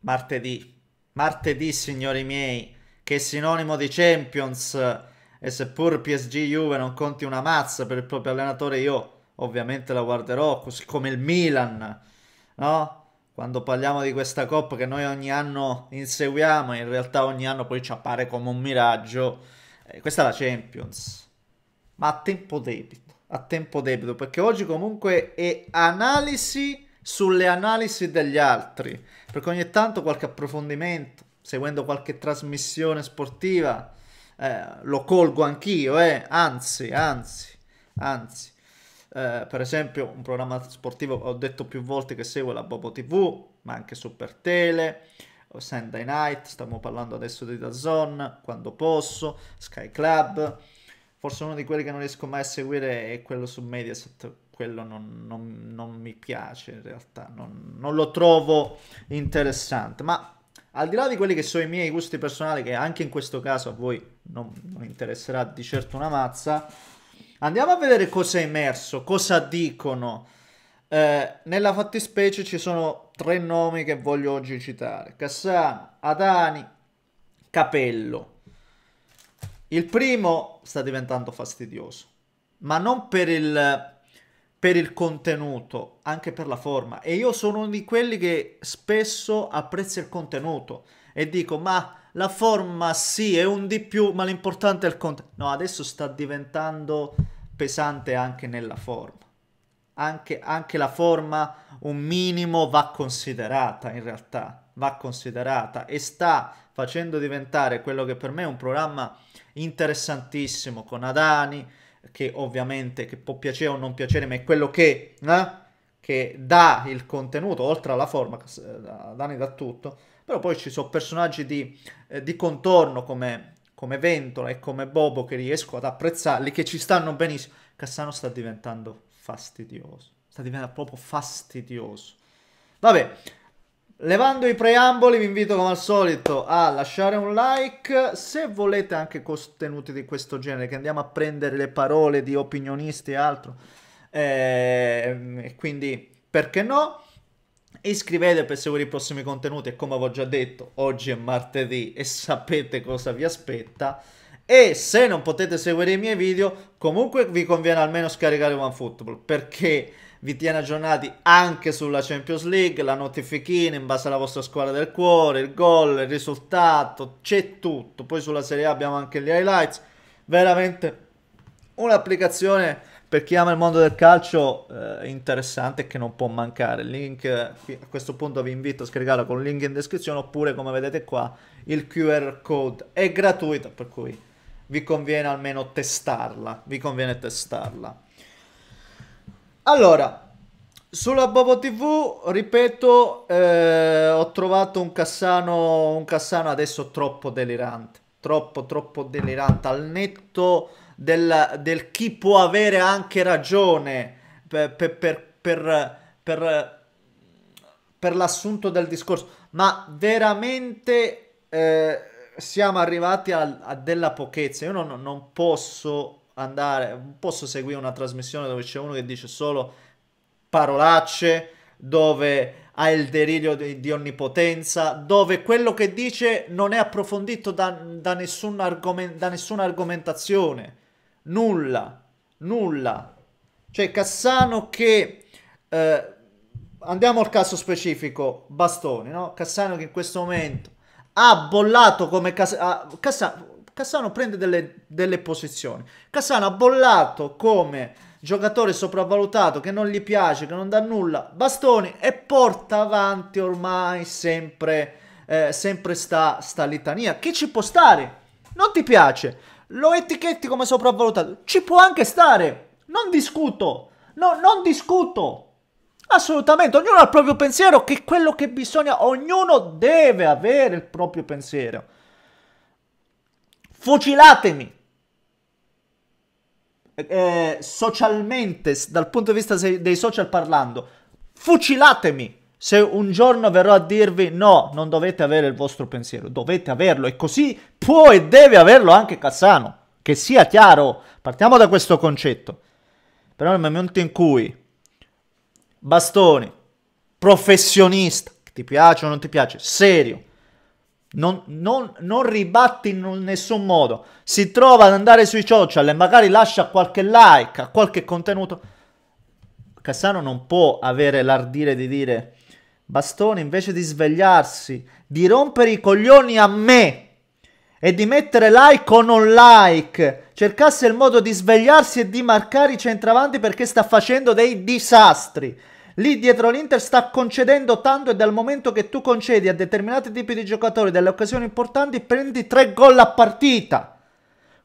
martedì. Martedì, signori miei, che è sinonimo di Champions. E seppur PSG Juve non conti una mazza per il proprio allenatore, io ovviamente la guarderò, così come il Milan, no? Quando parliamo di questa coppa che noi ogni anno inseguiamo, in realtà ogni anno poi ci appare come un miraggio. Eh, questa è la Champions. Ma a tempo debito, a tempo debito, perché oggi comunque è analisi sulle analisi degli altri, perché ogni tanto qualche approfondimento, seguendo qualche trasmissione sportiva, eh, lo colgo anch'io, eh. anzi, anzi, anzi. Eh, per esempio un programma sportivo ho detto più volte che seguo la Bobo TV ma anche Super Tele Sunday Night stiamo parlando adesso di Dazon quando posso Sky Club forse uno di quelli che non riesco mai a seguire è quello su Mediaset quello non, non, non mi piace in realtà, non, non lo trovo interessante, ma al di là di quelli che sono i miei gusti personali, che anche in questo caso a voi non, non interesserà di certo una mazza, andiamo a vedere cosa è emerso, cosa dicono. Eh, nella fattispecie ci sono tre nomi che voglio oggi citare: Cassano, Adani, Capello. Il primo sta diventando fastidioso, ma non per il per il contenuto, anche per la forma. E io sono uno di quelli che spesso apprezza il contenuto e dico, ma la forma sì, è un di più, ma l'importante è il contenuto. No, adesso sta diventando pesante anche nella forma. Anche, anche la forma un minimo va considerata in realtà, va considerata e sta facendo diventare quello che per me è un programma interessantissimo con Adani, che ovviamente che può piacere o non piacere, ma è quello che, eh, che dà il contenuto, oltre alla forma, danni eh, da tutto. Però poi ci sono personaggi di, eh, di contorno come, come Ventola e come Bobo che riesco ad apprezzarli, che ci stanno benissimo. Cassano sta diventando fastidioso, sta diventando proprio fastidioso. Vabbè, Levando i preamboli vi invito come al solito a lasciare un like, se volete anche contenuti di questo genere, che andiamo a prendere le parole di opinionisti e altro, ehm, e quindi perché no? Iscrivetevi per seguire i prossimi contenuti e come avevo già detto, oggi è martedì e sapete cosa vi aspetta. E se non potete seguire i miei video, comunque vi conviene almeno scaricare OneFootball, perché vi tiene aggiornati anche sulla Champions League, la notifichina in base alla vostra squadra del cuore, il gol, il risultato, c'è tutto. Poi sulla Serie A abbiamo anche gli highlights. Veramente un'applicazione per chi ama il mondo del calcio eh, interessante che non può mancare. Link eh, a questo punto vi invito a scaricarla con il link in descrizione oppure come vedete qua il QR code è gratuito per cui vi conviene almeno testarla, vi conviene testarla. Allora, sulla Bobo TV, ripeto, eh, ho trovato un Cassano, un Cassano adesso troppo delirante, troppo troppo delirante, al netto del, del chi può avere anche ragione per, per, per, per, per l'assunto del discorso, ma veramente eh, siamo arrivati a, a della pochezza, io non, non posso andare, posso seguire una trasmissione dove c'è uno che dice solo parolacce, dove ha il delirio di, di, onnipotenza, dove quello che dice non è approfondito da, da, nessun argomen- da nessuna argomentazione, nulla, nulla. Cioè Cassano che... Eh, andiamo al caso specifico, Bastoni, no? Cassano che in questo momento ha bollato come... Cas- Cassano, Cassano prende delle, delle posizioni. Cassano ha bollato come giocatore sopravvalutato che non gli piace, che non dà nulla, bastoni e porta avanti ormai sempre, eh, sempre sta, sta litania. Che ci può stare? Non ti piace? Lo etichetti come sopravvalutato? Ci può anche stare. Non discuto. No, non discuto. Assolutamente, ognuno ha il proprio pensiero, che è quello che bisogna, ognuno deve avere il proprio pensiero fucilatemi! Eh, eh socialmente, dal punto di vista dei social parlando, fucilatemi! Se un giorno verrò a dirvi no, non dovete avere il vostro pensiero, dovete averlo e così può e deve averlo anche Cassano, che sia chiaro, partiamo da questo concetto. Però nel momento in cui Bastoni, professionista, ti piace o non ti piace, serio, non, non, non ribatti in nessun modo. Si trova ad andare sui social e magari lascia qualche like a qualche contenuto. Cassano non può avere l'ardire di dire Bastone invece di svegliarsi, di rompere i coglioni a me e di mettere like o non like, cercasse il modo di svegliarsi e di marcare i centravanti perché sta facendo dei disastri. Lì dietro l'Inter sta concedendo tanto e dal momento che tu concedi a determinati tipi di giocatori delle occasioni importanti prendi tre gol a partita.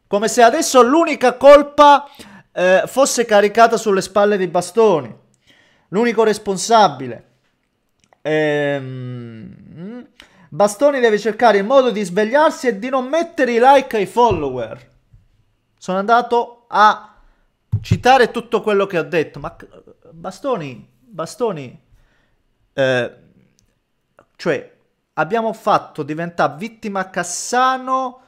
Come se adesso l'unica colpa eh, fosse caricata sulle spalle di Bastoni. L'unico responsabile. Ehm... Bastoni deve cercare il modo di svegliarsi e di non mettere i like ai follower. Sono andato a citare tutto quello che ha detto, ma Bastoni Bastoni, eh, cioè abbiamo fatto diventare vittima Cassano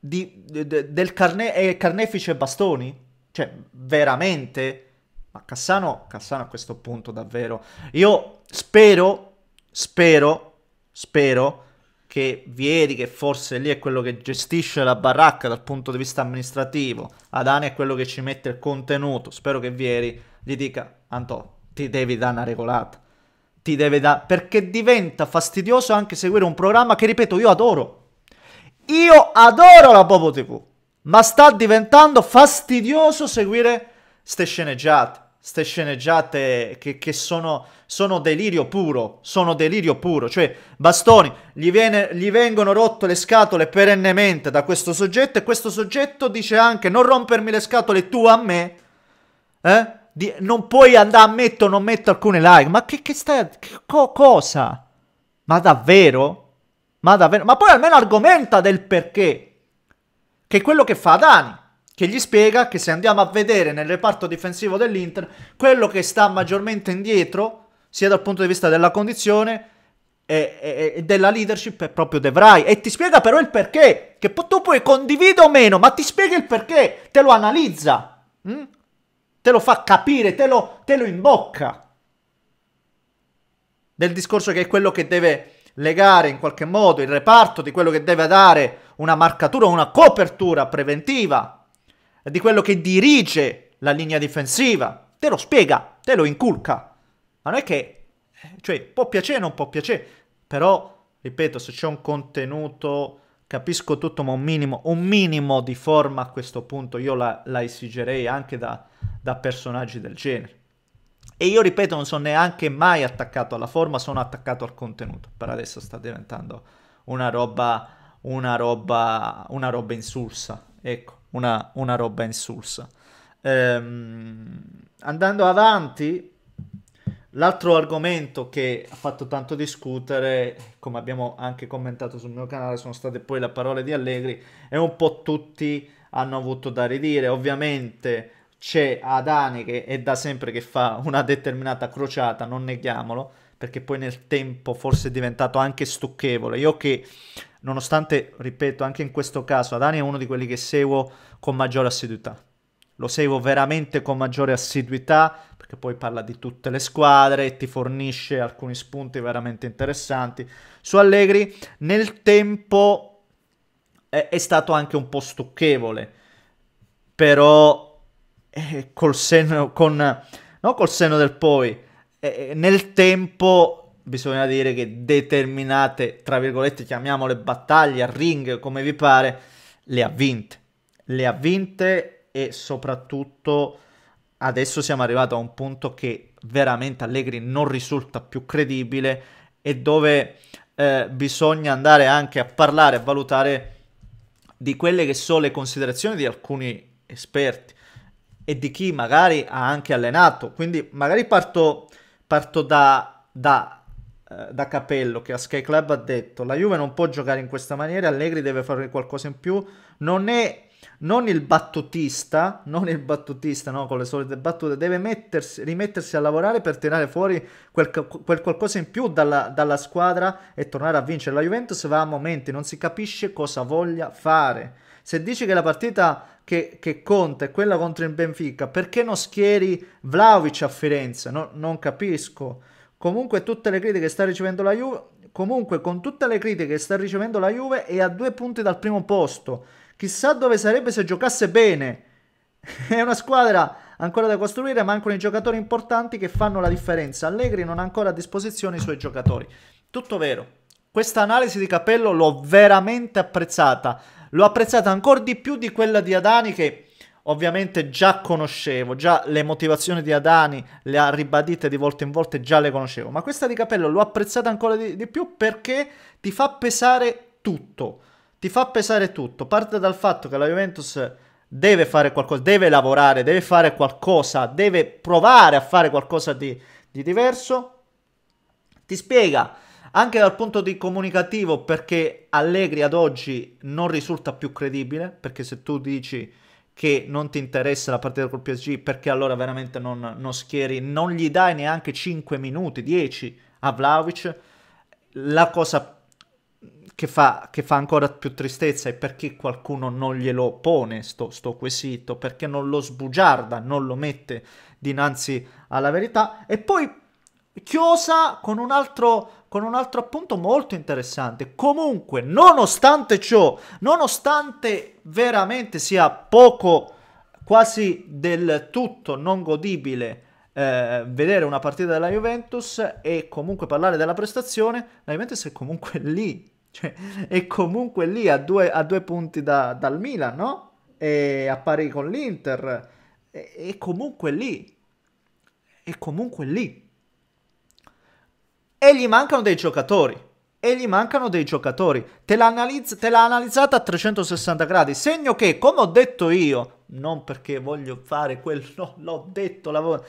di, de, del carne, eh, carnefice Bastoni? Cioè, veramente? Ma Cassano, Cassano a questo punto davvero. Io spero, spero, spero che Vieri, che forse lì è quello che gestisce la baracca dal punto di vista amministrativo, Adani è quello che ci mette il contenuto, spero che Vieri gli dica, Antò, ti devi dare una regolata. Ti deve dare... Perché diventa fastidioso anche seguire un programma che, ripeto, io adoro. Io adoro la Bobo TV, ma sta diventando fastidioso seguire ste sceneggiate. Ste sceneggiate che, che sono, sono, delirio puro, sono delirio puro. Cioè, bastoni, gli, viene, gli vengono rotte le scatole perennemente da questo soggetto e questo soggetto dice anche non rompermi le scatole tu a me. Eh? Di, non puoi andare a metto, non metto alcune like. Ma che, che stai... Che, co, cosa? Ma davvero? Ma davvero? Ma poi almeno argomenta del perché. Che è quello che fa Dani. Che gli spiega che se andiamo a vedere nel reparto difensivo dell'Inter, quello che sta maggiormente indietro, sia dal punto di vista della condizione e, e, e della leadership, è proprio De Vrij. E ti spiega però il perché. Che tu puoi condividere o meno, ma ti spiega il perché. Te lo analizza. Mm? te lo fa capire, te lo, te lo imbocca. Del discorso che è quello che deve legare in qualche modo il reparto di quello che deve dare una marcatura, una copertura preventiva, di quello che dirige la linea difensiva. Te lo spiega, te lo inculca. Ma non è che, eh, cioè, può piacere o non può piacere, però, ripeto, se c'è un contenuto capisco tutto, ma un minimo, un minimo di forma a questo punto io la, la esigerei anche da, da personaggi del genere. E io ripeto, non sono neanche mai attaccato alla forma, sono attaccato al contenuto. Per adesso sta diventando una roba, una roba, una roba insulsa. Ecco, una, una roba insulsa. Ehm, andando avanti, L'altro argomento che ha fatto tanto discutere, come abbiamo anche commentato sul mio canale, sono state poi le parole di Allegri e un po' tutti hanno avuto da ridire. Ovviamente c'è Adani che è da sempre che fa una determinata crociata, non neghiamolo, perché poi nel tempo forse è diventato anche stucchevole. Io che nonostante, ripeto, anche in questo caso Adani è uno di quelli che seguo con maggiore assiduità lo seguo veramente con maggiore assiduità perché poi parla di tutte le squadre e ti fornisce alcuni spunti veramente interessanti. Su Allegri nel tempo è, è stato anche un po' stucchevole, però eh, col senno, con, no, col senno del poi, eh, eh nel tempo bisogna dire che determinate, tra virgolette, chiamiamole battaglie, ring, come vi pare, le ha vinte. Le ha vinte e soprattutto adesso siamo arrivati a un punto che veramente Allegri non risulta più credibile e dove eh, bisogna andare anche a parlare, a valutare di quelle che sono le considerazioni di alcuni esperti e di chi magari ha anche allenato. Quindi magari parto, parto da, da, eh, da Capello che a Sky Club ha detto la Juve non può giocare in questa maniera, Allegri deve fare qualcosa in più, non è non il battutista, non il battutista, no, con le solite battute, deve mettersi, rimettersi a lavorare per tirare fuori quel, quel qualcosa in più dalla, dalla, squadra e tornare a vincere. La Juventus va a momenti, non si capisce cosa voglia fare. Se dici che la partita che, che conta è quella contro il Benfica, perché non schieri Vlaovic a Firenze? No, non capisco. Comunque tutte le critiche sta ricevendo la Juve, comunque con tutte le critiche che sta ricevendo la Juve è a due punti dal primo posto Chissà dove sarebbe se giocasse bene. È una squadra ancora da costruire, mancano i giocatori importanti che fanno la differenza. Allegri non ha ancora a disposizione i suoi giocatori. Tutto vero. Questa analisi di Capello l'ho veramente apprezzata. L'ho apprezzata ancora di più di quella di Adani che ovviamente già conoscevo, già le motivazioni di Adani le ha ribadite di volta in volta e già le conoscevo, ma questa di Capello l'ho apprezzata ancora di, di più perché ti fa pesare tutto ti fa pesare tutto. Parte dal fatto che la Juventus deve fare qualcosa, deve lavorare, deve fare qualcosa, deve provare a fare qualcosa di, di diverso. Ti spiega anche dal punto di comunicativo perché Allegri ad oggi non risulta più credibile, perché se tu dici che non ti interessa la partita col PSG perché allora veramente non, non schieri, non gli dai neanche 5 minuti, 10 a Vlaovic, la cosa più che fa, che fa, ancora più tristezza è perché qualcuno non glielo pone sto, sto quesito, perché non lo sbugiarda, non lo mette dinanzi alla verità. E poi chiosa con un altro con un altro appunto molto interessante. Comunque, nonostante ciò, nonostante veramente sia poco, quasi del tutto non godibile eh, vedere una partita della Juventus e comunque parlare della prestazione, la Juventus è comunque lì cioè, è comunque lì a due, a due punti da, dal Milan, no? E a pari con l'Inter. È, è comunque lì. È comunque lì. E gli mancano dei giocatori e gli mancano dei giocatori. Te l'ha, te l'ha, analizzata a 360 gradi. Segno che, come ho detto io, non perché voglio fare quello, no, l'ho detto, la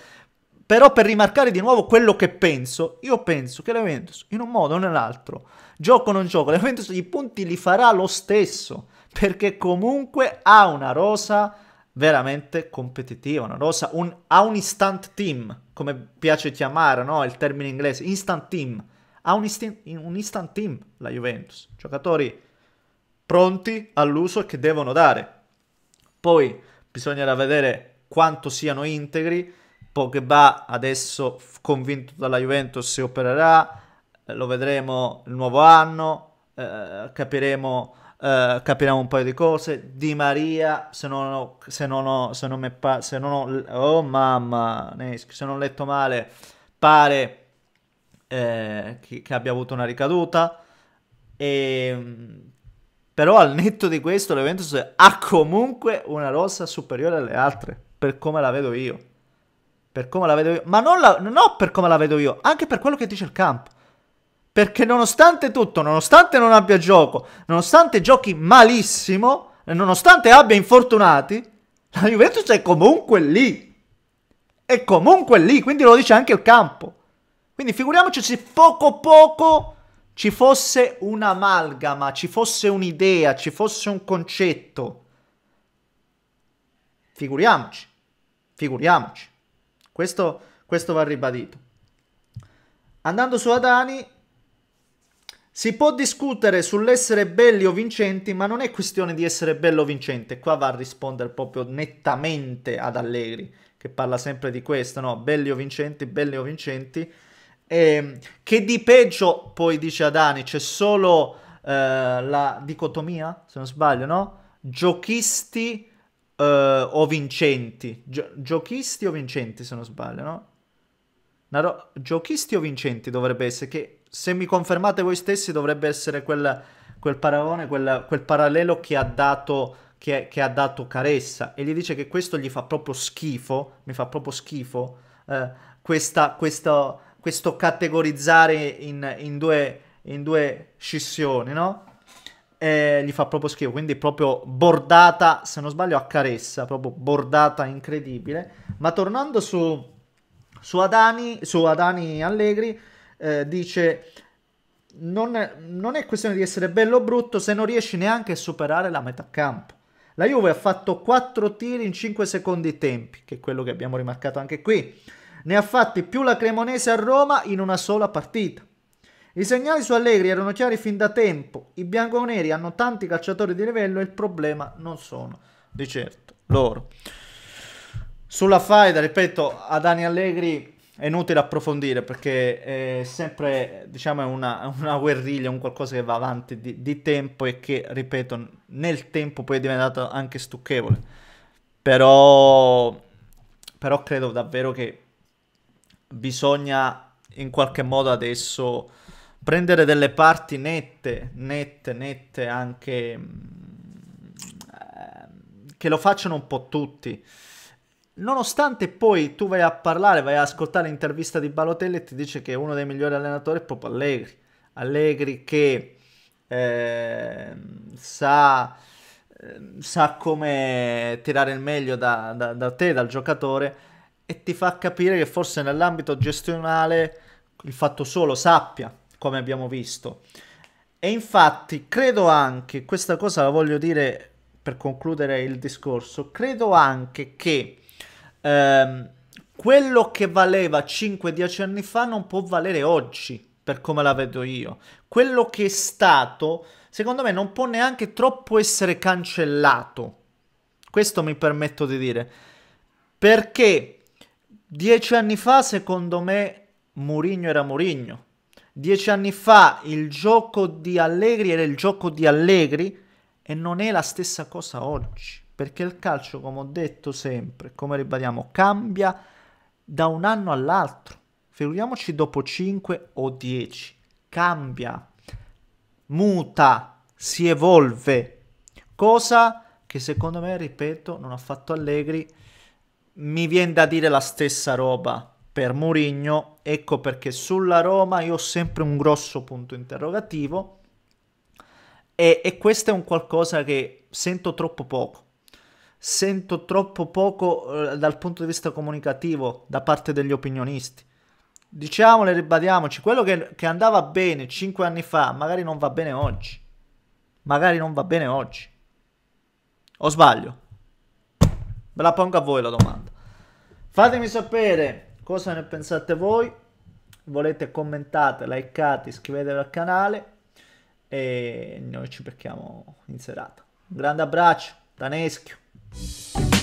però per rimarcare di nuovo quello che penso, io penso che la in un modo o nell'altro, gioco o non gioco, la Juventus i punti li farà lo stesso, perché comunque ha una rosa veramente competitiva, una rosa, un, ha un instant team, come piace chiamare no? il termine inglese, instant team, ha un, un instant team la Juventus, giocatori pronti all'uso che devono dare. Poi bisognerà vedere quanto siano integri, Pogba adesso convinto dalla Juventus si opererà, lo vedremo il nuovo anno, eh, capiremo, eh, capiremo, un paio di cose. Di Maria, se non ho, se non ho, se non pa- se non ho, oh mamma, se non ho letto male, pare eh, che, che, abbia avuto una ricaduta. E, ehm, però al netto di questo, l'Eventus ha comunque una rossa superiore alle altre, per come la vedo io. Per come la vedo io, ma non, la, non per come la vedo io, anche per quello che dice il campo. Perché nonostante tutto, nonostante non abbia gioco, nonostante giochi malissimo, nonostante abbia infortunati, la Juventus è comunque lì. È comunque lì, quindi lo dice anche il campo. Quindi figuriamoci se poco poco ci fosse un'amalgama, ci fosse un'idea, ci fosse un concetto. Figuriamoci, figuriamoci. Questo, questo va ribadito. Andando su Adani, si può discutere sull'essere belli o vincenti, ma non è questione di essere bello o vincente. Qua va a rispondere proprio nettamente ad Allegri, che parla sempre di questo, no? Belli o vincenti, belli o vincenti. E, ehm, che di peggio, poi dice Adani, c'è solo eh, la dicotomia, se non sbaglio, no? Giochisti eh, o vincenti. Gio giochisti o vincenti, se non sbaglio, no? Giochisti o vincenti dovrebbe essere che se mi confermate voi stessi, dovrebbe essere quel, quel paragone, quel, quel, parallelo che ha, dato, che, che ha dato Caressa. E gli dice che questo gli fa proprio schifo, mi fa proprio schifo, eh, questa, questa, questo categorizzare in, in, due, in due scissioni, no? gli fa proprio schifo, quindi proprio bordata, se non sbaglio, a caressa, proprio bordata incredibile. Ma tornando su, su, Adani, su Adani Allegri, eh, dice non, non è questione di essere bello o brutto se non riesci neanche a superare la metà campo. La Juve ha fatto 4 tiri in 5 secondi tempi, che è quello che abbiamo rimarcato anche qui. Ne ha fatti più la Cremonese a Roma in una sola partita. I segnali su Allegri erano chiari fin da tempo. I bianconeri hanno tanti calciatori di livello e il problema non sono di certo loro. Sulla faida, ripeto, a Dani Allegri è inutile approfondire perché è sempre, diciamo, una, una guerriglia, un qualcosa che va avanti di, di tempo e che, ripeto, nel tempo poi è diventato anche stucchevole. Però, però credo davvero che bisogna in qualche modo adesso prendere delle parti nette, nette, nette anche... Ehm, che lo facciano un po' tutti. Nonostante poi tu vai a parlare, vai a ascoltare l'intervista di Balotelli e ti dice che uno dei migliori allenatori è proprio Allegri. Allegri che eh, sa, ehm, sa, come tirare il meglio da, da, da te, dal giocatore, e ti fa capire che forse nell'ambito gestionale il fatto solo sappia, come abbiamo visto. E infatti credo anche, questa cosa la voglio dire per concludere il discorso, credo anche che ehm, quello che valeva 5-10 anni fa non può valere oggi, per come la vedo io. Quello che è stato, secondo me, non può neanche troppo essere cancellato. Questo mi permetto di dire. Perché dieci anni fa, secondo me, Murigno era Murigno. Dieci anni fa il gioco di Allegri era il gioco di Allegri e non è la stessa cosa oggi perché il calcio, come ho detto sempre, come ribadiamo, cambia da un anno all'altro. Figuriamoci dopo 5 o 10. Cambia, muta, si evolve. Cosa che secondo me, ripeto, non ha fatto Allegri. Mi viene da dire la stessa roba per Mourinho, ecco perché sulla Roma io ho sempre un grosso punto interrogativo e, e questo è un qualcosa che sento troppo poco sento troppo poco eh, dal punto di vista comunicativo da parte degli opinionisti. Diciamole, ribadiamoci, quello che, che andava bene 5 anni fa magari non va bene oggi. Magari non va bene oggi. O sbaglio? Ve la pongo a voi la domanda. Fatemi sapere cosa ne pensate voi. Volete commentate, likeate, iscrivetevi al canale e noi ci becchiamo in serata. Un grande abbraccio, Daneschio. you